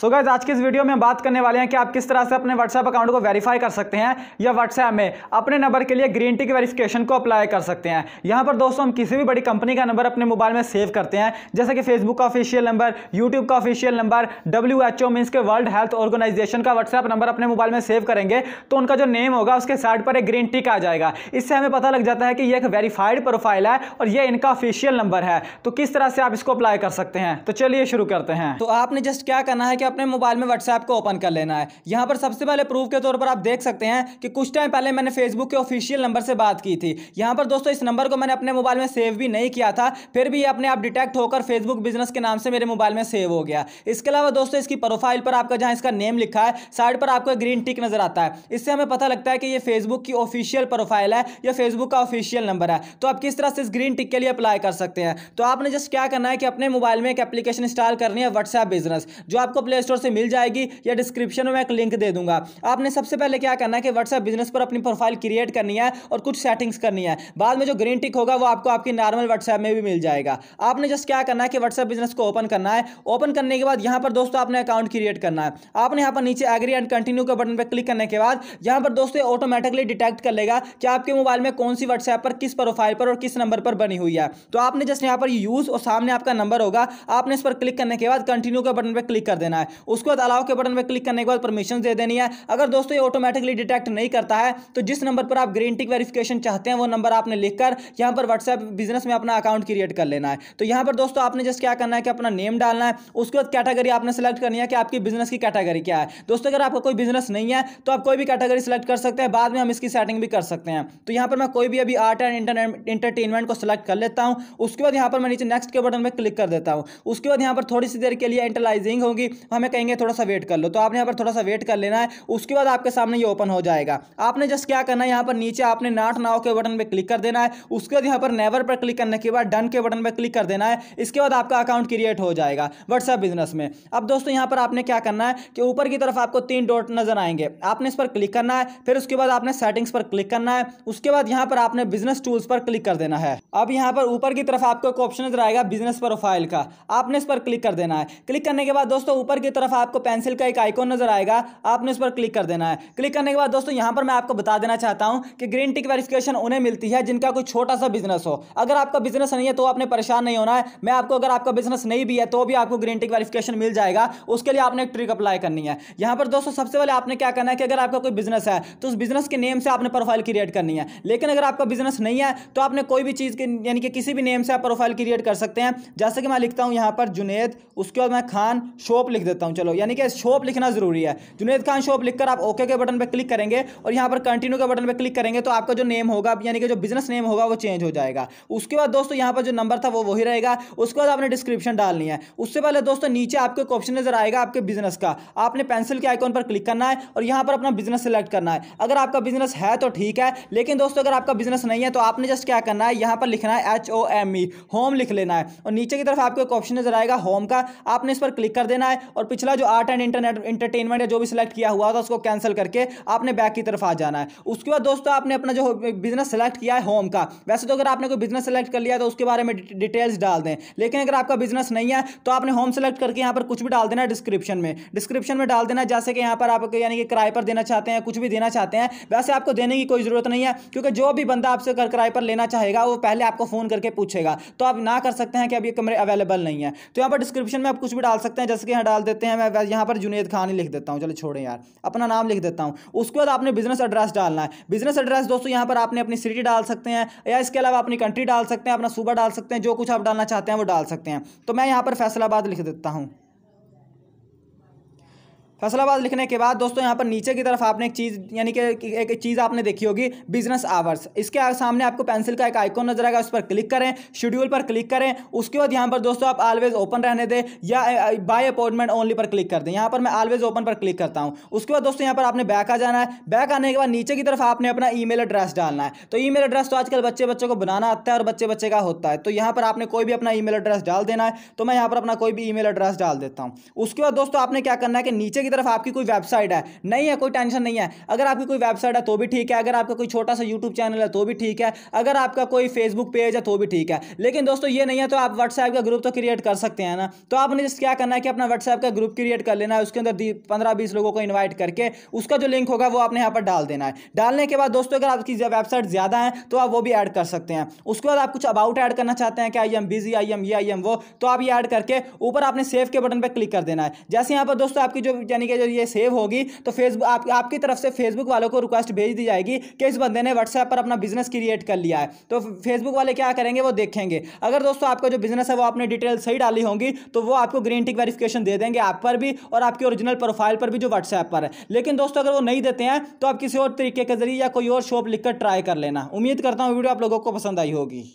सो so guys आज के इस वीडियो में हम बात करने वाले हैं कि आप किस तरह से अपने व्हाट्सएप अकाउंट को वेरीफाई कर सकते हैं या व्हाट्सएप में अपने नंबर के लिए ग्रीन टी की वेरीफिकेशन को अप्लाई कर सकते हैं यहाँ पर दोस्तों हम किसी भी बड़ी कंपनी का नंबर अपने मोबाइल में सेव करते हैं जैसे कि फेसबुक का ऑफिशियल नंबर यूट्यूब का official number W H O के वर्ल्ड हेल्थ ऑर्गेनाइजेशन का व्हाट्सएप नंबर अपने मोबाइल में सेव करेंगे तो उनका जो नेम होगा उसके साइड पर एक ग्रीन टिक आ जाएगा इससे हमें पता लग जाता है कि यह एक वेरीफाइड प्रोफाइल है और यह इनका ऑफिशियल नंबर है तो किस तरह से आप इसको अप्लाई कर सकते हैं तो चलिए शुरू करते हैं तो आपने जस्ट क्या करना है कि अपने मोबाइल में व्हाट्सएप को ओपन कर लेना है यहाँ पर सबसे पहले प्रूफ के तौर पर आप देख सकते हैं कि कुछ टाइम पहले मैंने फेसबुक के ऑफिशियल नंबर से बात की थी यहाँ पर दोस्तों इस नंबर को मैंने अपने मोबाइल में सेव भी नहीं किया था फिर भी अपने आप डिटेक्ट होकर फेसबुक बिजनेस के नाम से मेरे मोबाइल में सेव हो गया इसके अलावा दोस्तों इसकी प्रोफाइल पर आपका जहाँ इसका नेम लिखा है साइड पर आपको ग्रीन टिक नजर आता है इससे हमें पता लगता है कि ये फेसबुक की ऑफिशियल प्रोफाइल है या फेसबुक का ऑफिशियल नंबर है तो आप किस तरह से इस ग्रीन टिक के लिए अप्लाई कर सकते हैं तो आपने जस्ट क्या करना है कि अपने मोबाइल में एक एप्लीकेशन इंस्टॉल करनी है व्हाट्सएप बिजनेस जो आपको प्ले स्टोर से मिल जाएगी या डिस्क्रिप्शन में एक लिंक दे दूंगा आपने सबसे पहले क्या करना है कि व्हाट्सएप बिजनेस पर अपनी प्रोफाइल क्रिएट करनी है और कुछ सेटिंग्स करनी है बाद में जो ग्रीन टिक होगा वो आपको आपकी नॉर्मल व्हाट्सएप में भी मिल जाएगा आपने जस्ट क्या करना है कि व्हाट्सएप बिजनेस को ओपन करना है ओपन करने के बाद यहाँ पर दोस्तों आपने अकाउंट क्रिएट करना है आपने यहाँ पर नीचे एग्री एंड कंटिन्यू के बटन पर क्लिक करने के बाद यहाँ पर दोस्तों ऑटोमेटिकली डिटेक्ट कर लेगा कि आपके मोबाइल में कौन सी व्हाट्सएप पर किस प्रोफाइल पर और किस नंबर पर बनी हुई है तो आपने जस्ट यहाँ पर यूज़ और सामने आपका नंबर होगा आपने इस पर क्लिक करने के बाद कंटिन्यू के बटन पर क्लिक कर देना है उसके बाद अलाव के बटन पर क्लिक करने के बाद परमिशन दे देनी है अगर दोस्तों ये ऑटोमेटिकली डिटेक्ट नहीं करता है तो जिस नंबर पर आप ग्रीन टिक वेरिफिकेशन चाहते हैं वो नंबर आपने लिखकर यहाँ पर व्हाट्सएप बिजनेस में अपना अकाउंट क्रिएट कर लेना है तो यहाँ पर दोस्तों आपने जस्ट क्या करना है कि अपना नेम डालना है उसके बाद कैटेगरी आपने सेलेक्ट करनी है कि आपकी बिजनेस की कैटेगरी क्या है दोस्तों अगर आपका कोई बिजनेस नहीं है तो आप कोई भी कैटेगरी सेलेक्ट कर सकते हैं बाद में हम इसकी सेटिंग भी कर सकते हैं तो यहाँ पर मैं कोई भी अभी आर्ट एंड इंटरटेनमेंट को सिलेक्ट कर लेता हूँ उसके बाद यहाँ पर मैं नीचे नेक्स्ट के बटन पर क्लिक कर देता हूँ उसके बाद यहाँ पर थोड़ी सी देर के लिए इंटरलाइजिंग होगी हमें कहेंगे थोड़ा सा वेट कर लो तो आपने यहाँ पर थोड़ा सा वेट कर लेना है उसके बाद आपके सामने ये ओपन हो जाएगा आपने जस्ट क्या करना है यहाँ पर नीचे आपने नाट नाव के बटन पर क्लिक कर देना है उसके बाद यहाँ पर नेवर पर क्लिक करने के बाद डन के बटन पर क्लिक कर देना है इसके बाद आपका अकाउंट क्रिएट हो जाएगा व्हाट्सएप बिजनेस में अब दोस्तों यहाँ पर आपने क्या करना है कि ऊपर की तरफ आपको तीन डॉट नजर आएंगे आपने इस पर क्लिक करना है फिर उसके बाद आपने सेटिंग्स पर क्लिक करना है उसके बाद यहाँ पर आपने बिजनेस टूल्स पर क्लिक कर देना है अब यहाँ पर ऊपर की तरफ आपको एक ऑप्शन नजर आएगा बिजनेस प्रोफाइल का आपने इस पर क्लिक कर देना है क्लिक करने के बाद दोस्तों ऊपर की तरफ आपको पेंसिल का एक आइकॉन नजर आएगा आपने उस पर क्लिक कर देना है क्लिक करने के बाद दोस्तों यहां पर मैं आपको बता देना चाहता हूं कि ग्रीन टिक वेरिफिकेशन उन्हें मिलती है जिनका कोई छोटा सा बिजनेस हो अगर आपका बिजनेस नहीं है तो आपने परेशान नहीं होना है मैं आपको अगर आपका बिजनेस नहीं भी है तो भी आपको ग्रीन टिक वेरिफिकेशन मिल जाएगा उसके लिए आपने एक ट्रिक अप्लाई करनी है यहां पर दोस्तों सबसे पहले आपने क्या करना है कि अगर आपका कोई बिजनेस है तो उस बिजनेस के नेम से आपने प्रोफाइल क्रिएट करनी है लेकिन अगर आपका बिजनेस नहीं है तो आपने कोई भी चीज़ यानी कि किसी भी नेम से आप प्रोफाइल क्रिएट कर सकते हैं जैसे कि मैं लिखता हूं यहां पर जुनेद उसके बाद मैं खान शॉप लिख देता हूँ चलो यानी कि शॉप लिखना ज़रूरी है जुनेद खान शॉप लिखकर आप ओके के बटन पर क्लिक करेंगे और यहाँ पर कंटिन्यू के बटन पर क्लिक करेंगे तो आपका जो नेम होगा यानी कि जो बिजनेस नेम होगा वो चेंज हो जाएगा उसके बाद दोस्तों यहाँ पर जो नंबर था वो वही रहेगा उसके बाद आपने डिस्क्रिप्शन डालनी है उससे पहले दोस्तों नीचे आपको एक ऑप्शन नजर आएगा आपके बिजनेस का आपने पेंसिल के आइकॉन पर क्लिक करना है और यहाँ पर अपना बिजनेस सेलेक्ट करना है अगर आपका बिजनेस है तो ठीक है लेकिन दोस्तों अगर आपका बिजनेस नहीं है तो आपने जस्ट क्या करना है यहाँ पर लिखना है H O M E home लिख लेना है और नीचे की तरफ आपको एक ऑप्शन नजर आएगा होम का आपने इस पर क्लिक कर देना है और पिछला जो आर्ट एंड इंटरनेट इंटरटेनमेंट है जो भी सिलेक्ट किया हुआ था उसको कैंसिल करके आपने बैक की तरफ आ जाना है उसके बाद दोस्तों आपने अपना जो बिजनेस सेलेक्ट किया है होम का वैसे तो अगर आपने कोई बिजनेस सेलेक्ट कर लिया तो उसके बारे में डिटेल्स डाल दें लेकिन अगर आपका बिजनेस नहीं है तो आपने होम सेलेक्ट करके यहाँ पर कुछ भी डाल देना डिस्क्रिप्शन में डिस्क्रिप्शन में डाल देना जैसे कि यहाँ पर आप यानी कि किराए पर देना चाहते हैं कुछ भी देना चाहते हैं वैसे आपको देने की कोई ज़रूरत नहीं है क्योंकि जो भी बंदा आपसे अगर किराए पर लेना चाहेगा वो पहले आपको फ़ोन करके पूछेगा तो आप ना कर सकते हैं कि अब ये कमरे अवेलेबल नहीं है तो यहाँ पर डिस्क्रिप्शन में आप कुछ भी डाल सकते हैं जैसे कि यहाँ डाल देते हैं मैं यहाँ पर जुनेद खान ही लिख देता हूँ चलो छोड़ें यार अपना नाम लिख देता हूँ उसके बाद आपने बिजनेस एड्रेस डालना है बिजनेस एड्रेस दोस्तों यहाँ पर आपने अपनी सिटी डाल सकते हैं या इसके अलावा अपनी कंट्री डाल सकते हैं अपना सूबा डाल सकते हैं जो कुछ आप डालना चाहते हैं वो डाल सकते हैं तो मैं यहाँ पर फैसलाबाद लिख देता हूँ फैसलाबाद लिखने के बाद दोस्तों यहाँ पर नीचे की तरफ आपने एक चीज़ यानी कि एक चीज़ आपने देखी होगी बिजनेस आवर्स इसके सामने आपको पेंसिल का एक आइकॉन नजर आएगा उस पर क्लिक करें शेड्यूल पर क्लिक करें उसके बाद यहाँ पर दोस्तों आप ऑलवेज ओपन रहने दें या बाय अपॉइंटमेंट ओनली पर क्लिक कर दें यहाँ पर मैं ऑलवेज ओपन पर क्लिक करता हूँ उसके बाद दोस्तों यहाँ पर आपने बैक आ जाना है बैक आने के बाद नीचे की तरफ आपने अपना ई एड्रेस डालना है तो ई एड्रेस तो आजकल बच्चे बच्चे को बनाना आता है और बच्चे बच्चे का होता है तो यहाँ पर आपने कोई भी अपना ई एड्रेस डाल देना है तो मैं यहाँ पर अपना कोई भी ई एड्रेस डाल देता हूँ उसके बाद दोस्तों आपने क्या करना है कि नीचे की तरफ आपकी कोई वेबसाइट है नहीं है कोई टेंशन नहीं है अगर आपकी कोई वेबसाइट है तो भी ठीक है अगर आपका कोई छोटा सा यूट्यूब चैनल है तो भी ठीक है अगर आपका कोई फेसबुक पेज है तो भी ठीक है लेकिन दोस्तों ये नहीं है तो आप व्हाट्सएप का ग्रुप तो क्रिएट कर सकते हैं ना तो आपने जिस क्या करना है कि अपना व्हाट्सएप का ग्रुप क्रिएट कर लेना है उसके अंदर पंद्रह बीस लोगों को इन्वाइट करके उसका जो लिंक होगा वो आपने यहाँ पर डाल देना है डालने के बाद दोस्तों अगर आपकी वेबसाइट ज़्यादा है तो आप वो भी ऐड कर सकते हैं उसके बाद आप कुछ अबाउट ऐड करना चाहते हैं कि I am busy I am ये आई एम वो तो आप ये ऐड करके ऊपर आपने सेव के बटन पर क्लिक कर देना है जैसे यहाँ पर दोस्तों आपकी जो यानी कि जब ये सेव होगी तो फेसबुक आप, आपकी तरफ से फेसबुक वालों को रिक्वेस्ट भेज दी जाएगी कि इस बंदे ने व्हाट्सएप पर अपना बिजनेस क्रिएट कर लिया है तो फेसबुक वाले क्या करेंगे वो देखेंगे अगर दोस्तों आपका जो बिजनेस है वो आपने डिटेल सही डाली होंगी तो वो आपको ग्रीन टिक वेरिफिकेशन दे देंगे आप पर भी और आपकी ओरिजिनल प्रोफाइल पर भी जो व्हाट्सएप पर है लेकिन दोस्तों अगर वो नहीं देते हैं तो आप किसी और तरीके के जरिए या कोई और शॉप लिखकर ट्राई कर लेना उम्मीद करता हूँ वीडियो आप लोगों को पसंद आई होगी